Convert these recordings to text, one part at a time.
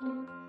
Thank you.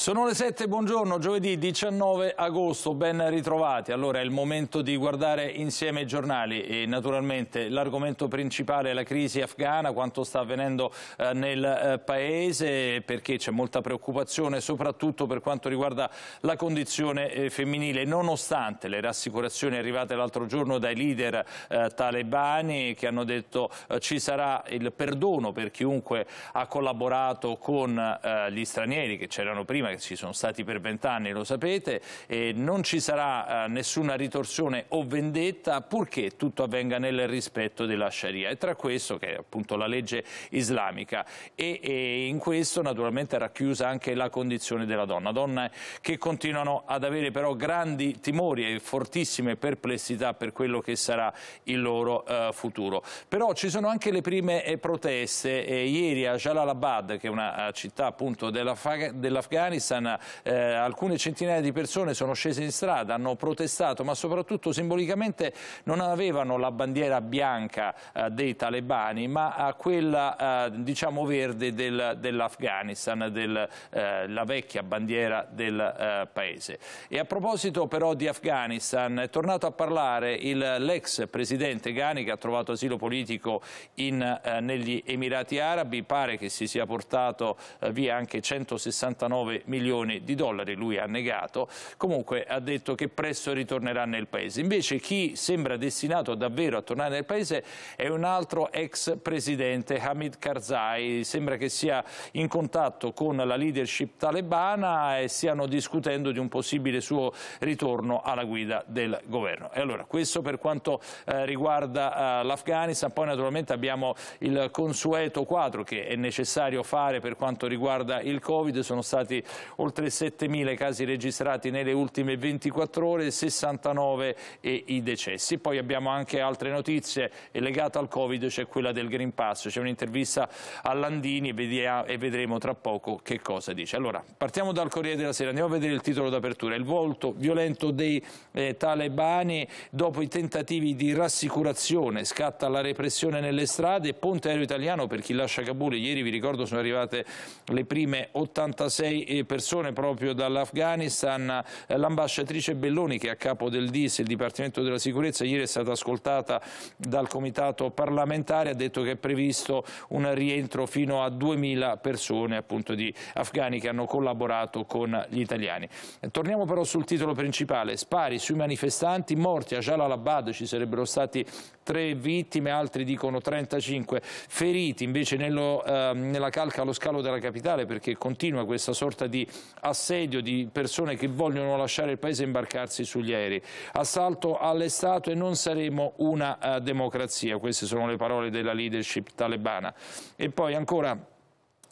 Sono le 7, buongiorno, giovedì 19 agosto, ben ritrovati. Allora è il momento di guardare insieme i giornali e naturalmente l'argomento principale è la crisi afghana, quanto sta avvenendo eh, nel eh, paese perché c'è molta preoccupazione soprattutto per quanto riguarda la condizione eh, femminile nonostante le rassicurazioni arrivate l'altro giorno dai leader talebani che hanno detto ci sarà il perdono per chiunque ha collaborato con gli stranieri che c'erano prima che ci sono stati per vent'anni, lo sapete, e non ci sarà eh, nessuna ritorsione o vendetta purché tutto avvenga nel rispetto della Sharia e tra questo che è appunto la legge islamica e, e in questo naturalmente è racchiusa anche la condizione della donna, donne che continuano ad avere però grandi timori e fortissime perplessità per quello che sarà il loro eh, futuro. Però ci sono anche le prime eh, proteste, ieri a Jalalabad che è una eh, città appunto dell'Afghanistan Afghanistan, eh, alcune centinaia di persone sono scese in strada, hanno protestato, ma soprattutto simbolicamente non avevano la bandiera bianca eh, dei talebani, ma eh, quella eh, diciamo verde del, dell'Afghanistan, della del, eh, vecchia bandiera del eh, paese. E a proposito però di Afghanistan, è tornato a parlare l'ex presidente Ghani che ha trovato asilo politico in, negli Emirati Arabi, pare che si sia portato via anche 169 milioni di dollari, lui ha negato, comunque ha detto che presto ritornerà nel paese. Invece chi sembra destinato davvero a tornare nel paese è un altro ex presidente, Hamid Karzai, sembra che sia in contatto con la leadership talebana e stiano discutendo di un possibile suo ritorno alla guida del governo. E allora, questo per quanto eh, riguarda eh, l'Afghanistan, poi naturalmente abbiamo il consueto quadro che è necessario fare per quanto riguarda il Covid, sono stati oltre 7.000 casi registrati nelle ultime 24 ore, 69 i decessi. Poi abbiamo anche altre notizie legate al Covid, c'è cioè quella del Green Pass, c'è un'intervista a Landini e vedremo tra poco che cosa dice. Allora, partiamo dal Corriere della Sera, andiamo a vedere il titolo d'apertura, il volto violento dei eh, talebani dopo i tentativi di rassicurazione, scatta la repressione nelle strade, ponte aereo italiano per chi lascia Kabul, ieri vi ricordo sono arrivate le prime 86 persone eh, persone proprio dall'Afghanistan, l'ambasciatrice Belloni che è a capo del DIS, il Dipartimento della Sicurezza, ieri è stata ascoltata dal Comitato parlamentare, ha detto che è previsto un rientro fino a 2000 persone appunto, di afghani che hanno collaborato con gli italiani. Torniamo però sul titolo principale, spari sui manifestanti, morti a Jalalabad, ci sarebbero stati tre vittime, altri dicono 35 feriti, invece nello, eh, nella calca allo scalo della capitale perché continua questa sorta di di assedio di persone che vogliono lasciare il paese e imbarcarsi sugli aerei, assalto alle statue, non saremo una uh, democrazia, queste sono le parole della leadership talebana. E poi ancora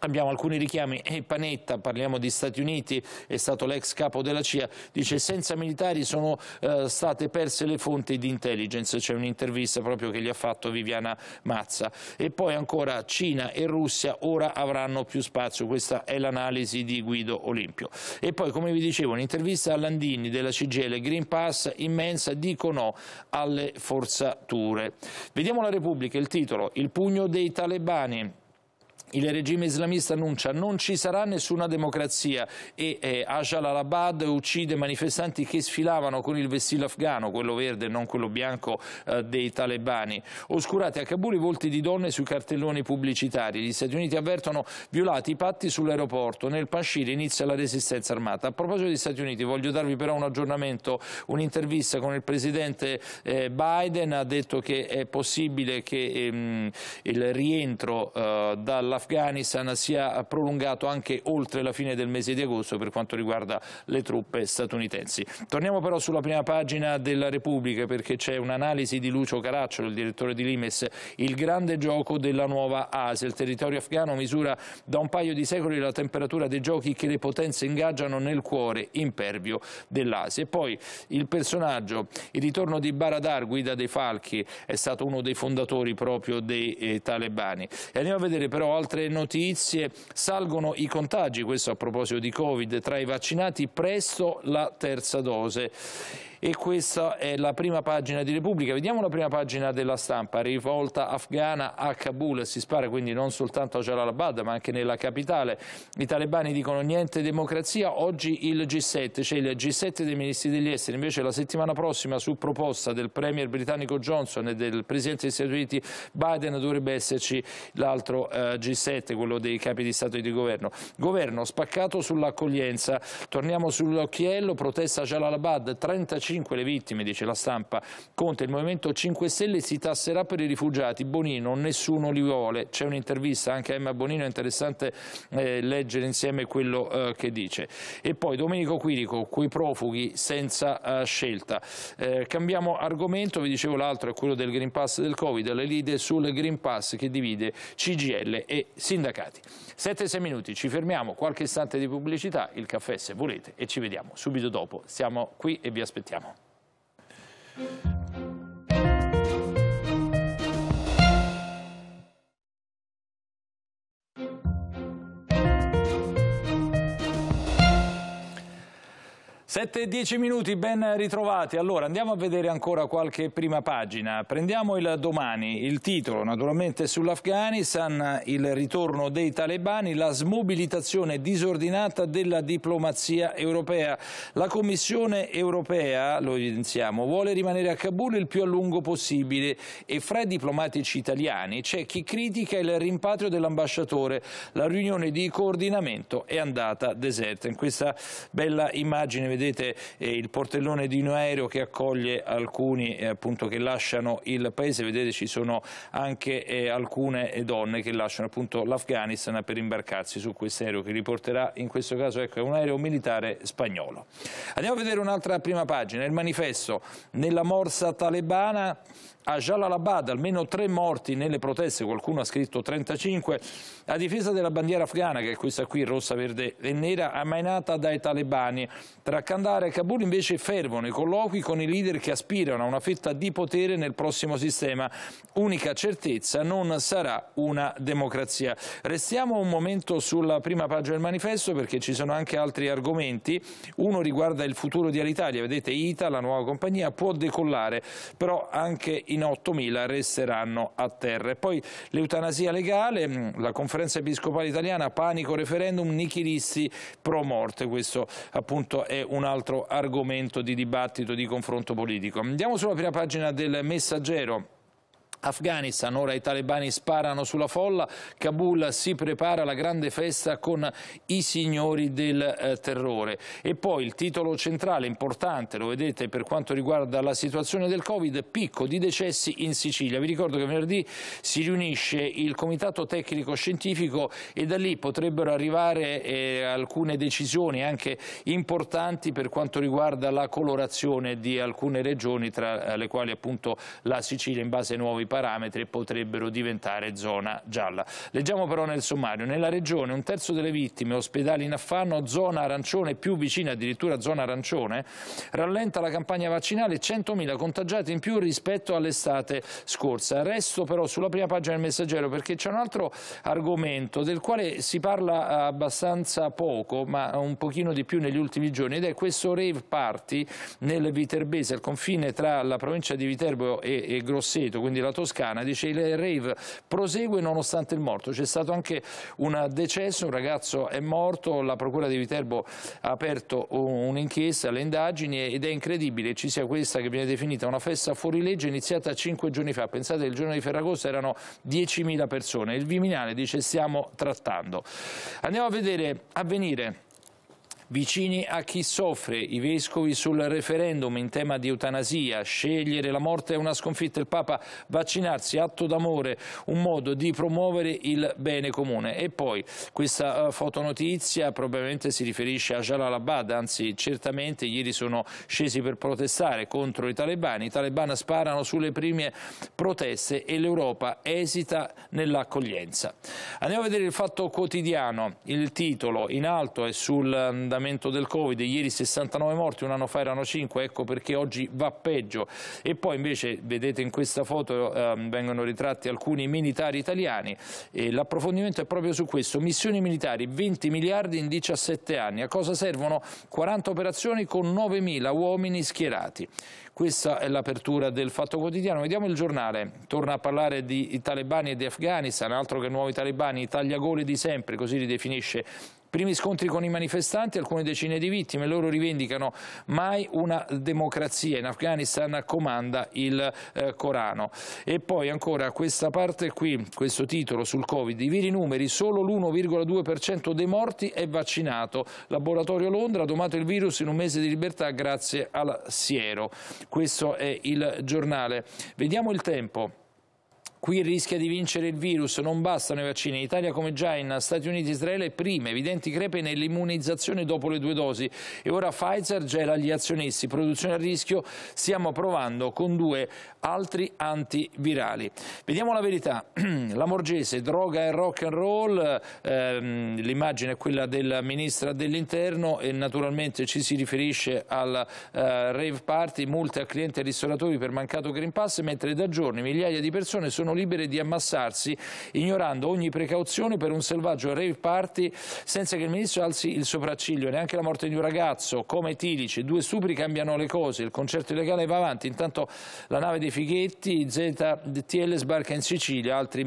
Abbiamo alcuni richiami e eh, Panetta, parliamo di Stati Uniti, è stato l'ex capo della CIA, dice senza militari sono eh, state perse le fonti di intelligence, c'è un'intervista proprio che gli ha fatto Viviana Mazza. E poi ancora Cina e Russia ora avranno più spazio, questa è l'analisi di Guido Olimpio. E poi come vi dicevo un'intervista a Landini della CGL Green Pass immensa, dico no alle forzature. Vediamo la Repubblica, il titolo, il pugno dei talebani. Il regime islamista annuncia che non ci sarà nessuna democrazia e eh, Ajal al-Abad uccide manifestanti che sfilavano con il vestito afghano, quello verde e non quello bianco eh, dei talebani. Oscurati a Kabul i volti di donne sui cartelloni pubblicitari. Gli Stati Uniti avvertono violati i patti sull'aeroporto. Nel Pashir inizia la resistenza armata. A proposito degli Stati Uniti voglio darvi però un aggiornamento, un'intervista con il presidente eh, Biden ha detto che è possibile che ehm, il rientro eh, dalla l'Afghanistan sia prolungato anche oltre la fine del mese di agosto per quanto riguarda le truppe statunitensi. Torniamo però sulla prima pagina della Repubblica perché c'è un'analisi di Lucio Caracciolo, il direttore di Limes, il grande gioco della nuova Asia. Il territorio afghano misura da un paio di secoli la temperatura dei giochi che le potenze ingaggiano nel cuore impervio dell'Asia. E poi il personaggio, il ritorno di Baradar, guida dei falchi, è stato uno dei fondatori proprio dei eh, talebani. E andiamo a vedere però altre altre notizie, salgono i contagi, questo a proposito di Covid, tra i vaccinati, presto la terza dose e questa è la prima pagina di Repubblica. Vediamo la prima pagina della stampa, rivolta afghana a Kabul, si spara quindi non soltanto a Jalalabad ma anche nella capitale. I talebani dicono niente democrazia, oggi il G7, cioè il G7 dei ministri degli esteri, invece la settimana prossima su proposta del premier britannico Johnson e del presidente degli Stati Uniti Biden dovrebbe esserci l'altro eh, G7, quello dei capi di Stato e di Governo. Governo spaccato sull'accoglienza, torniamo sull'occhiello, protesta Jalalabad, 35 5 le vittime, dice la stampa. Conte, il Movimento 5 Stelle si tasserà per i rifugiati. Bonino, nessuno li vuole. C'è un'intervista anche a Emma Bonino, è interessante eh, leggere insieme quello eh, che dice. E poi Domenico Quirico, quei profughi senza eh, scelta. Eh, cambiamo argomento, vi dicevo l'altro è quello del Green Pass del Covid, le lide sul Green Pass che divide CGL e sindacati. 7-6 minuti, ci fermiamo, qualche istante di pubblicità, il caffè se volete e ci vediamo subito dopo. Siamo qui e vi aspettiamo. うん。7 e 10 minuti, ben ritrovati. Allora andiamo a vedere ancora qualche prima pagina. Prendiamo il domani, il titolo naturalmente sull'Afghanistan, il ritorno dei talebani, la smobilitazione disordinata della diplomazia europea. La Commissione europea, lo evidenziamo, vuole rimanere a Kabul il più a lungo possibile e fra i diplomatici italiani c'è chi critica il rimpatrio dell'ambasciatore. La riunione di coordinamento è andata deserta. In questa bella immagine vedete vedete eh, il portellone di un aereo che accoglie alcuni eh, appunto, che lasciano il paese, vedete ci sono anche eh, alcune donne che lasciano l'Afghanistan per imbarcarsi su questo aereo che riporterà in questo caso ecco, un aereo militare spagnolo. Andiamo a vedere un'altra prima pagina, il manifesto nella morsa talebana a Jalalabad, almeno tre morti nelle proteste, qualcuno ha scritto 35, a difesa della bandiera afghana, che è questa qui, rossa, verde e nera, ammainata dai talebani, tra Kandahar e Kabul invece fervono i colloqui con i leader che aspirano a una fetta di potere nel prossimo sistema. Unica certezza non sarà una democrazia. Restiamo un momento sulla prima pagina del manifesto perché ci sono anche altri argomenti. Uno riguarda il futuro di Alitalia. Vedete, ITA, la nuova compagnia, può decollare, però anche in 8.000 resteranno a terra. E poi l'eutanasia legale, mm, la conferenza episcopale italiana, panico referendum, nichilisti pro morte. Questo appunto è un un altro argomento di dibattito, di confronto politico. Andiamo sulla prima pagina del Messaggero. Afghanistan, ora i talebani sparano sulla folla, Kabul si prepara alla grande festa con i signori del eh, terrore. E poi il titolo centrale, importante, lo vedete per quanto riguarda la situazione del Covid, picco di decessi in Sicilia. Vi ricordo che venerdì si riunisce il Comitato Tecnico Scientifico e da lì potrebbero arrivare eh, alcune decisioni anche importanti per quanto riguarda la colorazione di alcune regioni, tra eh, le quali appunto la Sicilia in base ai nuovi parametri e potrebbero diventare zona gialla. Leggiamo però nel sommario, nella regione un terzo delle vittime, ospedali in affanno, zona arancione più vicina addirittura zona arancione, rallenta la campagna vaccinale, 100.000 contagiati in più rispetto all'estate scorsa. Resto però sulla prima pagina del messaggero perché c'è un altro argomento del quale si parla abbastanza poco ma un pochino di più negli ultimi giorni ed è questo rave party nel Viterbese, al confine tra la provincia di Viterbo e, e Grosseto, quindi la Toscana, dice il rave prosegue nonostante il morto, c'è stato anche un decesso, un ragazzo è morto, la procura di Viterbo ha aperto un'inchiesta, le indagini ed è incredibile ci sia questa che viene definita una festa fuori legge iniziata cinque giorni fa, pensate il giorno di Ferragosto erano 10.000 persone, il Viminale dice stiamo trattando. Andiamo a vedere avvenire vicini a chi soffre, i vescovi sul referendum in tema di eutanasia, scegliere la morte è una sconfitta, il Papa vaccinarsi, atto d'amore, un modo di promuovere il bene comune. E poi questa eh, fotonotizia probabilmente si riferisce a Jalalabad, anzi certamente ieri sono scesi per protestare contro i talebani, i talebani sparano sulle prime proteste e l'Europa esita nell'accoglienza. Andiamo a vedere il fatto quotidiano, il titolo in alto è sul mm, andamento del Covid, ieri 69 morti, un anno fa erano 5, ecco perché oggi va peggio. E poi invece vedete in questa foto eh, vengono ritratti alcuni militari italiani e l'approfondimento è proprio su questo. Missioni militari 20 miliardi in 17 anni. A cosa servono 40 operazioni con 9 mila uomini schierati? Questa è l'apertura del Fatto Quotidiano. Vediamo il giornale. Torna a parlare di talebani e di Afghanistan, altro che nuovi talebani, i tagliagole di sempre, così li definisce Primi scontri con i manifestanti, alcune decine di vittime, loro rivendicano mai una democrazia. In Afghanistan comanda il eh, Corano. E poi ancora questa parte qui, questo titolo sul Covid, i veri numeri, solo l'1,2% dei morti è vaccinato. Laboratorio Londra ha domato il virus in un mese di libertà grazie al siero. Questo è il giornale. Vediamo il tempo. Qui rischia di vincere il virus, non bastano i vaccini. Italia come già in Stati Uniti e Israele, prime evidenti crepe nell'immunizzazione dopo le due dosi. E ora Pfizer gela gli azionisti. Produzione a rischio stiamo provando con due altri antivirali. Vediamo la verità. La Morgese, droga e rock and roll, ehm, l'immagine è quella del Ministra dell'Interno e naturalmente ci si riferisce al eh, rave party, multe a clienti e ristoratori per mancato Green Pass, mentre da giorni migliaia di persone sono sono libere di ammassarsi, ignorando ogni precauzione per un selvaggio rave party senza che il ministro alzi il sopracciglio. Neanche la morte di un ragazzo, come Tilici, due stupri cambiano le cose, il concerto illegale va avanti, intanto la nave dei fighetti ZTL sbarca in Sicilia, altri,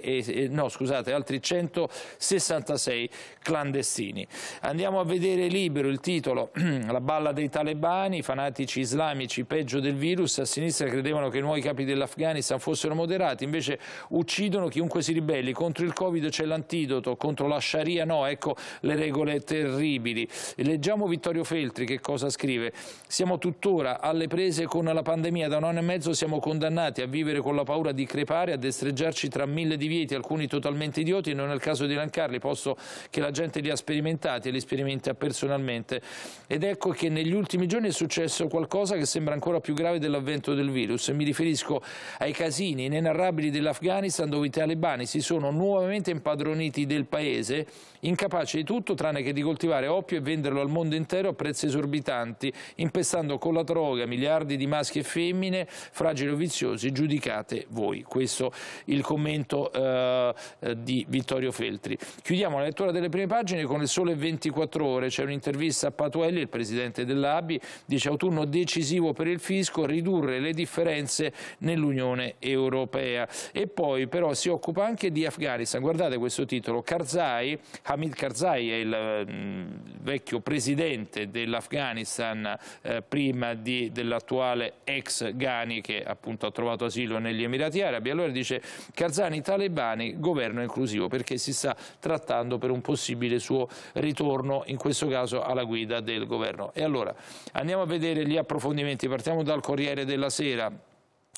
e, no, scusate, altri 166 clandestini. Andiamo a vedere libero il titolo, la balla dei talebani, fanatici islamici, peggio del virus, a sinistra credevano che i nuovi capi dell'Afghanistan fossero moderati, sbagliati, invece uccidono chiunque si ribelli, contro il Covid c'è l'antidoto, contro la Sharia no, ecco le regole terribili. Leggiamo Vittorio Feltri che cosa scrive, siamo tuttora alle prese con la pandemia, da un anno e mezzo siamo condannati a vivere con la paura di crepare, a destreggiarci tra mille divieti, alcuni totalmente idioti, non è il caso di elancarli, posto che la gente li ha sperimentati e li sperimenta personalmente. Ed ecco che negli ultimi giorni è successo qualcosa che sembra ancora più grave dell'avvento del virus, mi riferisco ai casini inenarrabili responsabili dell'Afghanistan dove i talebani si sono nuovamente impadroniti del paese, incapaci di tutto tranne che di coltivare oppio e venderlo al mondo intero a prezzi esorbitanti, impestando con la droga miliardi di maschi e femmine, fragili o viziosi, giudicate voi. Questo il commento eh, eh, di Vittorio Feltri. Chiudiamo la lettura delle prime pagine con il sole 24 ore, c'è un'intervista a Patuelli, il presidente dell'ABI, dice autunno decisivo per il fisco, ridurre le differenze nell'Unione Europea. Siria e poi però si occupa anche di Afghanistan. Guardate questo titolo, Karzai, Hamid Karzai è il mh, mm, vecchio presidente dell'Afghanistan eh, prima dell'attuale ex Ghani che appunto ha trovato asilo negli Emirati Arabi. Allora dice Karzani, talebani, governo inclusivo perché si sta trattando per un possibile suo ritorno in questo caso alla guida del governo. E allora andiamo a vedere gli approfondimenti, partiamo dal Corriere della Sera.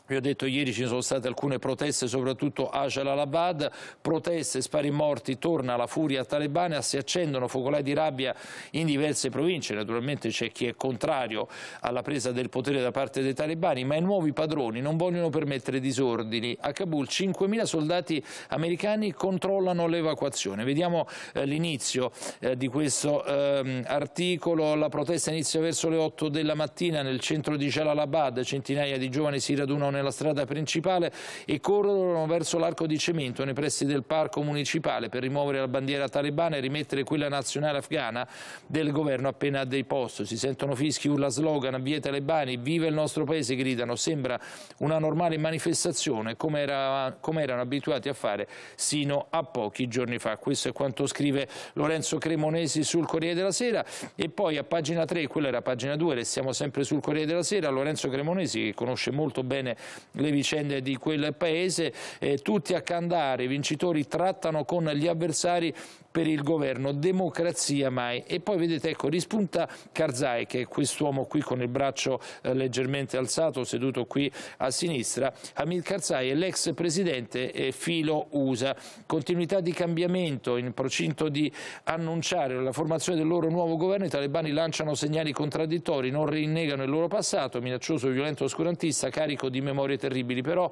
Vi ho detto ieri ci sono state alcune proteste, soprattutto a Jalalabad, proteste, spari morti, torna la furia talebana, si accendono focolai di rabbia in diverse province, naturalmente c'è chi è contrario alla presa del potere da parte dei talebani, ma i nuovi padroni non vogliono permettere disordini. A Kabul 5.000 soldati americani controllano l'evacuazione. Vediamo eh, l'inizio eh, di questo ehm, articolo, la protesta inizia verso le 8 della mattina nel centro di Jalalabad, centinaia di giovani si radunano nella strada principale e corrono verso l'arco di cemento nei pressi del parco municipale per rimuovere la bandiera talebana e rimettere quella nazionale afghana del governo appena a dei posti. Si sentono fischi, urla slogan, via talebani, vive il nostro paese, gridano. Sembra una normale manifestazione come, era, come erano abituati a fare sino a pochi giorni fa. Questo è quanto scrive Lorenzo Cremonesi sul Corriere della Sera e poi a pagina 3, quella era pagina 2, restiamo sempre sul Corriere della Sera, Lorenzo Cremonesi che conosce molto bene le vicende di quel paese, eh, tutti a candare, i vincitori trattano con gli avversari per il governo democrazia mai. E poi vedete, ecco, rispunta Karzai, che è quest'uomo qui con il braccio eh, leggermente alzato, seduto qui a sinistra. Hamid Karzai è l'ex presidente eh, filo USA. Continuità di cambiamento in procinto di annunciare la formazione del loro nuovo governo. I talebani lanciano segnali contraddittori, non rinnegano il loro passato, minaccioso, violento, oscurantista, carico di memorie terribili. Però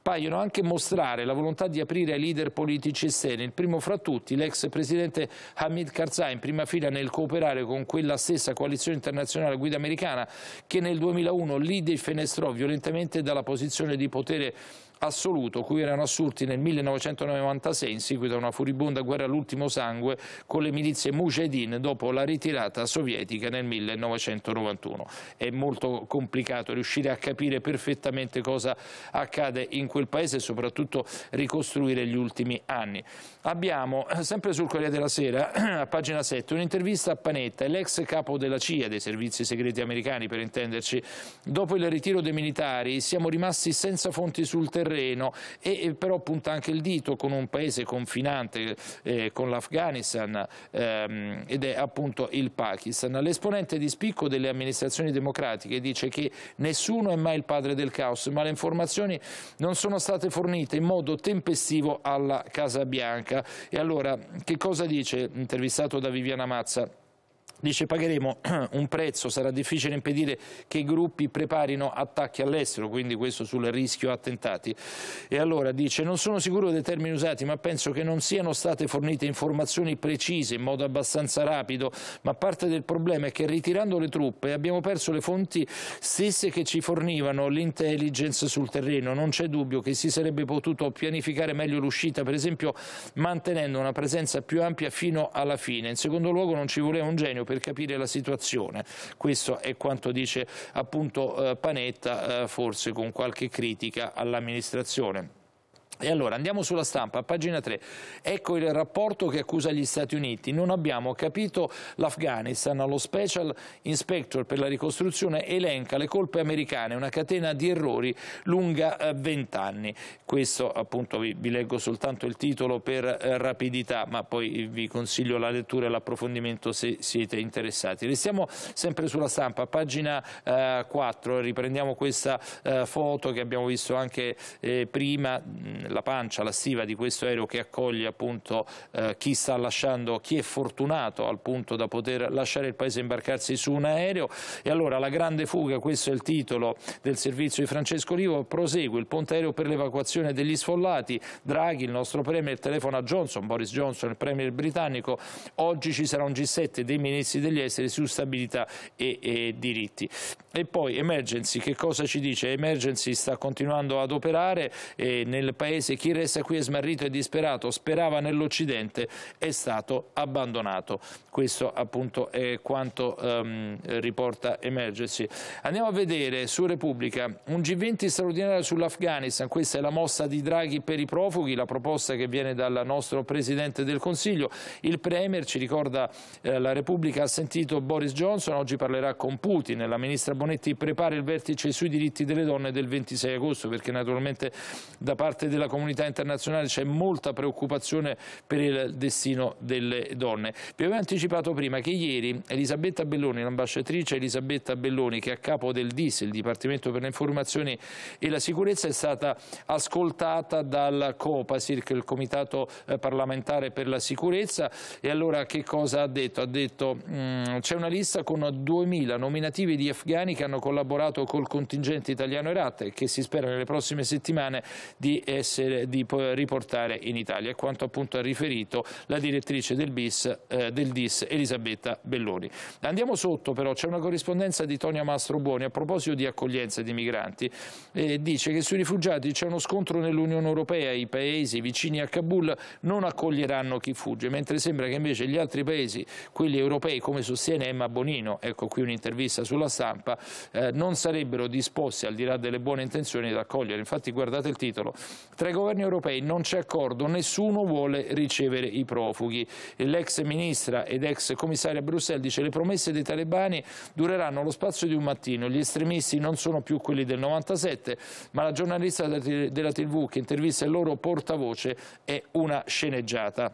paiono anche mostrare la volontà di aprire ai leader politici esterni, il primo fra tutti l'ex presidente Hamid Karzai in prima fila nel cooperare con quella stessa coalizione internazionale guida americana che nel 2001 li defenestrò violentemente dalla posizione di potere assoluto cui erano assurti nel 1996 in seguito a una furibonda guerra all'ultimo sangue con le milizie Mujahideen dopo la ritirata sovietica nel 1991. È molto complicato riuscire a capire perfettamente cosa accade in quel paese e soprattutto ricostruire gli ultimi anni. Abbiamo, eh, sempre sul Corriere della Sera, a pagina 7, un'intervista a Panetta, l'ex capo della CIA, dei servizi segreti americani per intenderci. Dopo il ritiro dei militari siamo rimasti senza fonti sul terreno e, e però punta anche il dito con un paese confinante eh, con l'Afghanistan ehm, ed è appunto il Pakistan. L'esponente di spicco delle amministrazioni democratiche dice che nessuno è mai il padre del caos, ma le informazioni non sono state fornite in modo tempestivo alla Casa Bianca. E allora che cosa dice, intervistato da Viviana Mazza? Dice pagheremo un prezzo, sarà difficile impedire che i gruppi preparino attacchi all'estero, quindi questo sul rischio attentati. E allora dice non sono sicuro dei termini usati ma penso che non siano state fornite informazioni precise in modo abbastanza rapido, ma parte del problema è che ritirando le truppe abbiamo perso le fonti stesse che ci fornivano l'intelligence sul terreno. Non c'è dubbio che si sarebbe potuto pianificare meglio l'uscita, per esempio mantenendo una presenza più ampia fino alla fine. In secondo luogo non ci voleva un genio per capire la situazione. Questo è quanto dice appunto eh, Panetta, eh, forse con qualche critica all'amministrazione. E allora andiamo sulla stampa, pagina 3. Ecco il rapporto che accusa gli Stati Uniti. Non abbiamo capito l'Afghanistan. Lo Special Inspector per la ricostruzione elenca le colpe americane, una catena di errori lunga 20 eh, anni. Questo appunto vi, vi, leggo soltanto il titolo per eh, rapidità, ma poi vi consiglio la lettura e l'approfondimento se siete interessati. Restiamo sempre sulla stampa, pagina eh, 4. Riprendiamo questa eh, foto che abbiamo visto anche eh, prima la pancia la stiva di questo aereo che accoglie appunto eh, chi sta lasciando, chi è fortunato al punto da poter lasciare il paese e imbarcarsi su un aereo e allora la grande fuga, questo è il titolo del servizio di Francesco Livo, prosegue il ponte aereo per l'evacuazione degli sfollati, Draghi, il nostro premier, telefona a Johnson, Boris Johnson, il premier britannico, oggi ci sarà un G7 dei ministri degli esteri su stabilità e, e diritti. E poi Emergency, che cosa ci dice? Emergency sta continuando ad operare eh, nel paese paese, chi resta qui è smarrito e disperato, sperava nell'Occidente, è stato abbandonato. Questo appunto è quanto ehm, riporta Emergency. Andiamo a vedere su Repubblica un G20 straordinario sull'Afghanistan, questa è la mossa di Draghi per i profughi, la proposta che viene dal nostro Presidente del Consiglio. Il Premier, ci ricorda eh, la Repubblica, ha sentito Boris Johnson, oggi parlerà con Putin, la Ministra Bonetti prepara il vertice sui diritti delle donne del 26 agosto perché naturalmente da parte della comunità internazionale c'è molta preoccupazione per il destino delle donne. Vi avevo anticipato prima che ieri Elisabetta Belloni, l'ambasciatrice Elisabetta Belloni, che è a capo del DIS, il Dipartimento per le Informazioni e la Sicurezza, è stata ascoltata dal COPASIR, il Comitato eh, parlamentare per la sicurezza, e allora che cosa ha detto? Ha detto mm, c'è una lista con 2.000 nominativi di afghani che hanno collaborato col contingente italiano Herat e che si spera nelle prossime settimane di essere essere, di riportare in Italia, è quanto appunto ha riferito la direttrice del, BIS, eh, del DIS Elisabetta Belloni. Andiamo sotto però, c'è una corrispondenza di Tonia Buoni a proposito di accoglienza di migranti, eh, dice che sui rifugiati c'è uno scontro nell'Unione Europea, i paesi vicini a Kabul non accoglieranno chi fugge, mentre sembra che invece gli altri paesi, quelli europei, come sostiene Emma Bonino, ecco qui un'intervista sulla stampa, eh, non sarebbero disposti, al di là delle buone intenzioni, ad accogliere. Infatti guardate il titolo, tra tra i governi europei non c'è accordo, nessuno vuole ricevere i profughi. L'ex ministra ed ex commissaria a Bruxelles dice che le promesse dei talebani dureranno lo spazio di un mattino, gli estremisti non sono più quelli del 97, ma la giornalista della TV che intervista il loro portavoce è una sceneggiata.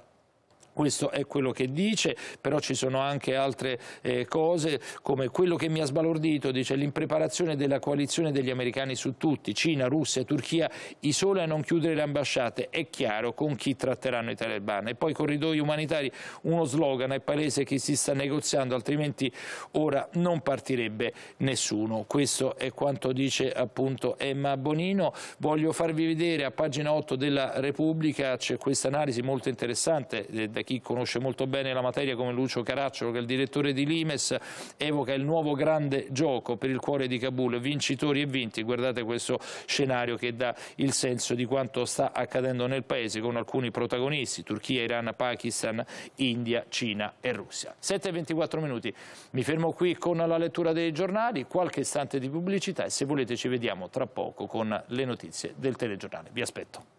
Questo è quello che dice, però ci sono anche altre eh, cose come quello che mi ha sbalordito, dice l'impreparazione della coalizione degli americani su tutti, Cina, Russia Turchia, i soli a non chiudere le ambasciate, è chiaro con chi tratteranno i talebani. E poi corridoi umanitari, uno slogan, è palese che si sta negoziando, altrimenti ora non partirebbe nessuno. Questo è quanto dice appunto Emma Bonino. Voglio farvi vedere a pagina 8 della Repubblica c'è questa analisi molto interessante eh, chi conosce molto bene la materia come Lucio Caracciolo, che è il direttore di Limes, evoca il nuovo grande gioco per il cuore di Kabul, vincitori e vinti, guardate questo scenario che dà il senso di quanto sta accadendo nel paese con alcuni protagonisti, Turchia, Iran, Pakistan, India, Cina e Russia. 7 e 24 minuti, mi fermo qui con la lettura dei giornali, qualche istante di pubblicità e se volete ci vediamo tra poco con le notizie del telegiornale. Vi aspetto.